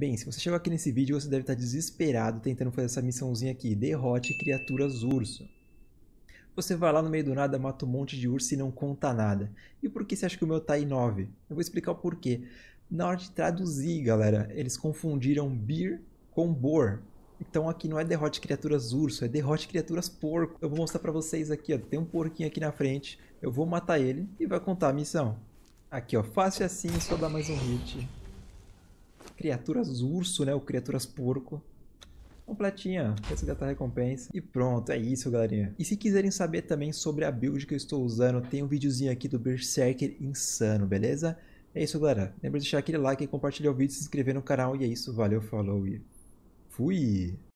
Bem, se você chegou aqui nesse vídeo, você deve estar desesperado tentando fazer essa missãozinha aqui, derrote criaturas urso. Você vai lá no meio do nada, mata um monte de urso e não conta nada. E por que você acha que o meu tá em 9? Eu vou explicar o porquê. Na hora de traduzir, galera, eles confundiram beer com boar Então aqui não é derrote criaturas urso, é derrote criaturas porco. Eu vou mostrar pra vocês aqui, ó, tem um porquinho aqui na frente. Eu vou matar ele e vai contar a missão. Aqui, ó, fácil assim, só dá mais um hit criaturas urso, né? Ou criaturas porco completinha, resgatar a recompensa. E pronto, é isso galerinha. E se quiserem saber também sobre a build que eu estou usando, tem um videozinho aqui do Berserker Insano, beleza? É isso galera, lembra de deixar aquele like, compartilhar o vídeo, se inscrever no canal e é isso, valeu, falou e fui!